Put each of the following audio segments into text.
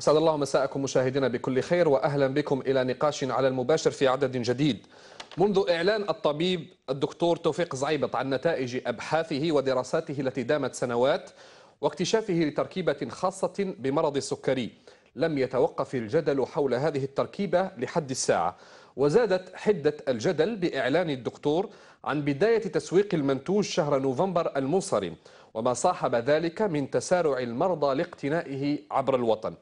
أسعد الله مساءكم مشاهدينا بكل خير وأهلا بكم إلى نقاش على المباشر في عدد جديد منذ إعلان الطبيب الدكتور توفيق زعيبط عن نتائج أبحاثه ودراساته التي دامت سنوات واكتشافه لتركيبة خاصة بمرض السكري لم يتوقف الجدل حول هذه التركيبة لحد الساعة وزادت حدة الجدل بإعلان الدكتور عن بداية تسويق المنتوج شهر نوفمبر المنصرم وما صاحب ذلك من تسارع المرضى لاقتنائه عبر الوطن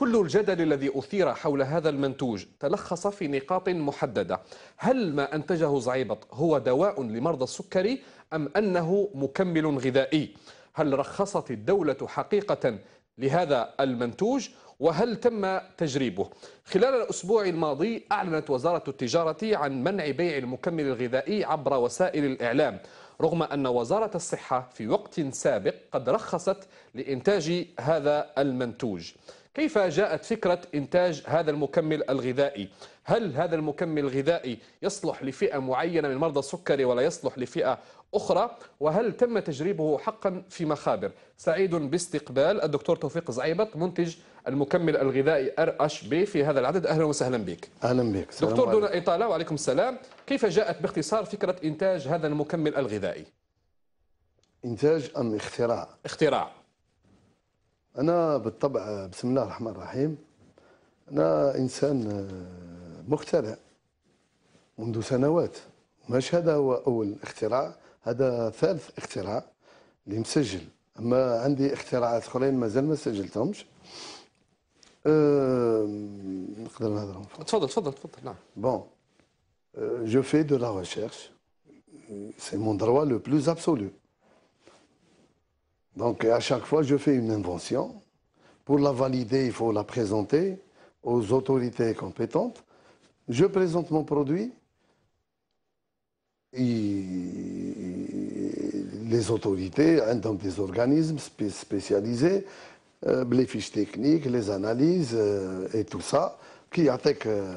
كل الجدل الذي أثير حول هذا المنتوج تلخص في نقاط محددة هل ما أنتجه زعيبط هو دواء لمرضى السكري أم أنه مكمل غذائي هل رخصت الدولة حقيقة لهذا المنتوج وهل تم تجريبه خلال الأسبوع الماضي أعلنت وزارة التجارة عن منع بيع المكمل الغذائي عبر وسائل الإعلام رغم أن وزارة الصحة في وقت سابق قد رخصت لإنتاج هذا المنتوج كيف جاءت فكرة إنتاج هذا المكمل الغذائي؟ هل هذا المكمل الغذائي يصلح لفئة معينة من مرضى السكري ولا يصلح لفئة أخرى؟ وهل تم تجريبه حقا في مخابر؟ سعيد باستقبال الدكتور توفيق زعيبط منتج المكمل الغذائي ار اش بي في هذا العدد اهلا وسهلا بك اهلا بك دكتور دون اطاله وعليكم السلام كيف جاءت باختصار فكره انتاج هذا المكمل الغذائي انتاج ام اختراع اختراع أنا بالطبع بسم الله الرحمن الرحيم أنا إنسان آه، مخترع منذ سنوات مش هذا هو أول اختراع هذا ثالث اختراع اللي مسجل أما عندي اختراعات أخرين مازال ما سجلتهمش آه، نقدر نهضرهم تفضل تفضل تفضل نعم بون جو في دو لا ريشيرش سي مون دروا لو بلوز ابسولو Donc à chaque fois, je fais une invention. Pour la valider, il faut la présenter aux autorités compétentes. Je présente mon produit. Et les autorités, donc des organismes spécialisés, euh, les fiches techniques, les analyses euh, et tout ça, qui attaquent euh,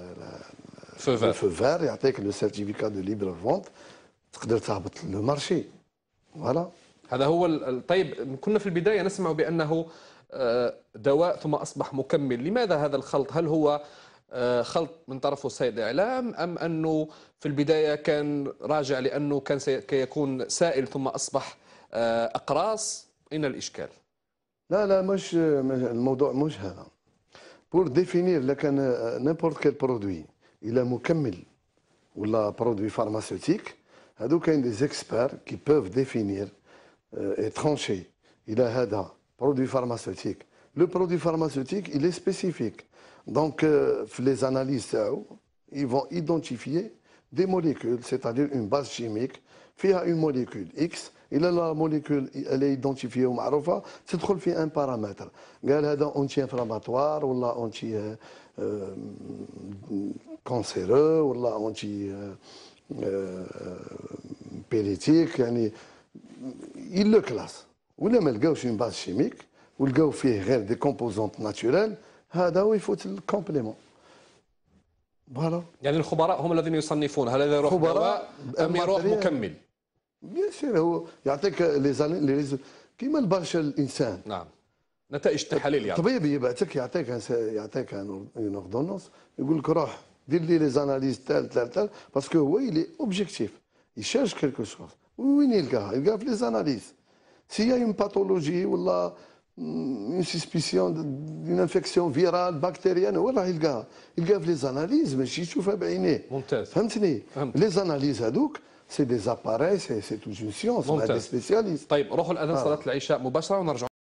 le feu vert et attaquent le certificat de libre vente, le marché. Voilà. هذا هو طيب كنا في البداية نسمع بأنه آه، دواء ثم أصبح مكمل لماذا هذا الخلط هل هو آه، خلط من طرف السيد الإعلام أم أنه في البداية كان راجع لأنه كان سيكون سائل ثم أصبح آه، أقراص أين الإشكال لا لا مش الموضوع مش هذا بور ديفينير لكن نيمبورت كيل برودوي الى مكمل ولا برودوي فارماسيوتيك هادو كاين دي زيكسبير كي بوف ديفينير Euh, est tranché. Il a un produit pharmaceutique. Le produit pharmaceutique, il est spécifique. Donc, euh, les analyses, euh, ils vont identifier des molécules, c'est-à-dire une base chimique, a une molécule X, il a la molécule, elle est identifiée Marofa, c'est trop fait un paramètre. a un anti-inflammatoire un anti cancéreux un anti péritique il le classe ولا ما لقاوش اون باز شيميك ولقاو فيه غير دي كومبوزونت ناتشورال هذا هو يفوت الكومبليمون فوالا يعني الخبراء هم الذين يصنفون هل هذا يروح دواء ام يروح مكمل بيان سير هو يعطيك لي زالي كيما البرشا الانسان نعم نتائج التحاليل يعني الطبيب يبعثك يعطيك يعطيك اون اوردونونس يقول لك روح دير لي لي زاناليز تال تال تال باسكو هو اللي اوبجيكتيف يشارج كيلكو شوز وين يلقاها؟ يلقاها في لي زاناليز سي اون باثولوجي ولا اون سيسبيسيون اون انفيكسيون فيرال بكتيريان هو راه يلقاها يلقاها في لي زاناليز ماشي يشوفها بعينيه ممتاز فهمتني فهمت. لي زاناليز هذوك سي دي زاباري سي تو جون سيونس مع دي سبيسياليست طيب روحوا الان صلاه العشاء مباشره ونرجعوا